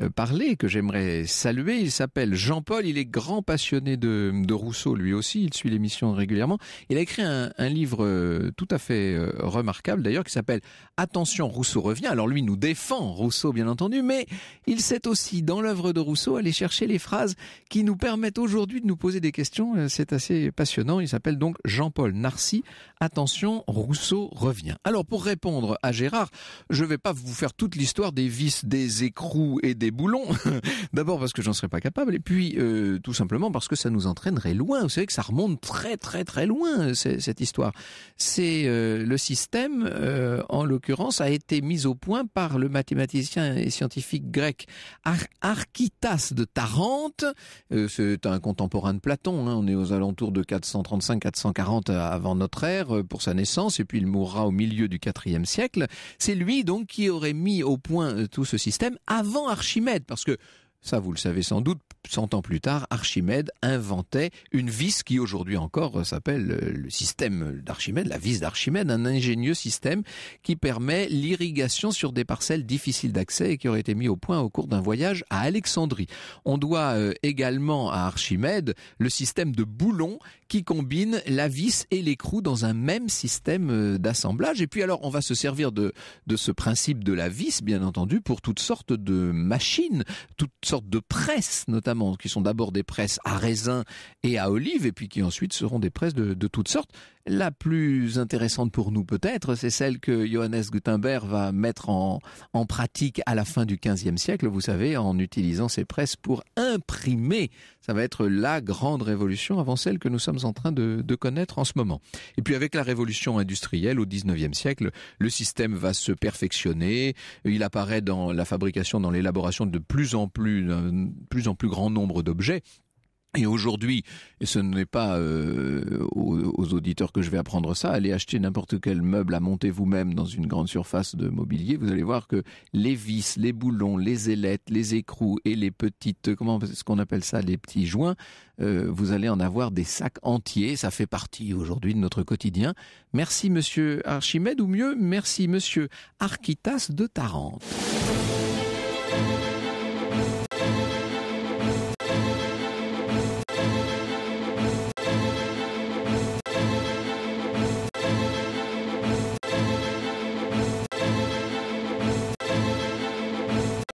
euh, parler, que j'aimerais saluer. Il s'appelle Jean-Paul, il est grand passionné de, Rousseau lui aussi, il suit l'émission régulièrement. Il a écrit un, livre euh, tout à fait euh, remarquable d'ailleurs qui s'appelle Attention, Rousseau revient. Alors lui nous défend Rousseau bien entendu, mais il sait aussi dans l'œuvre de Rousseau aller chercher les phrases qui nous permettent aujourd'hui de nous poser des questions. C'est assez passionnant. Il s'appelle donc Jean-Paul Narcy. Attention, Rousseau revient. Alors pour répondre à Gérard, je ne vais pas vous faire toute l'histoire des vis, des écrous et des boulons. D'abord parce que j'en serais pas capable, et puis euh, tout simplement parce que ça nous entraînerait loin. Vous savez que ça remonte très très très loin euh, cette histoire. C'est euh, le système, en l'occurrence, a été mis au point par le mathématicien et scientifique grec Architas de Tarente. C'est un contemporain de Platon. Hein. On est aux alentours de 435-440 avant notre ère pour sa naissance, et puis il mourra au milieu du IVe siècle. C'est lui donc qui aurait mis au point tout ce système avant Archimède m'aide parce que ça vous le savez sans doute, 100 ans plus tard, Archimède inventait une vis qui aujourd'hui encore euh, s'appelle euh, le système d'Archimède, la vis d'Archimède, un ingénieux système qui permet l'irrigation sur des parcelles difficiles d'accès et qui aurait été mis au point au cours d'un voyage à Alexandrie. On doit euh, également à Archimède le système de boulon qui combine la vis et l'écrou dans un même système d'assemblage. Et puis alors, on va se servir de, de ce principe de la vis, bien entendu, pour toutes sortes de machines, toutes sortes de presses, notamment, qui sont d'abord des presses à raisin et à olive, et puis qui ensuite seront des presses de, toutes sortes. La plus intéressante pour nous, peut-être, c'est celle que Johannes Gutenberg va mettre en, en pratique à la fin du XVe siècle, vous savez, en utilisant ces presses pour imprimer ça va être la grande révolution avant celle que nous sommes en train de, connaître en ce moment. Et puis avec la révolution industrielle au 19e siècle, le système va se perfectionner. Il apparaît dans la fabrication, dans l'élaboration de plus en plus, plus en plus grand nombre d'objets. Et aujourd'hui, et ce n'est pas euh, aux, auditeurs que je vais apprendre ça, allez acheter n'importe quel meuble à monter vous-même dans une grande surface de mobilier, vous allez voir que les vis, les boulons, les ailettes, les écrous et les petites, euh, comment est-ce qu'on appelle ça, les petits joints, euh, vous allez en avoir des sacs entiers, ça fait partie aujourd'hui de notre quotidien. Merci monsieur Archimède, ou mieux, merci monsieur Architas de Tarente.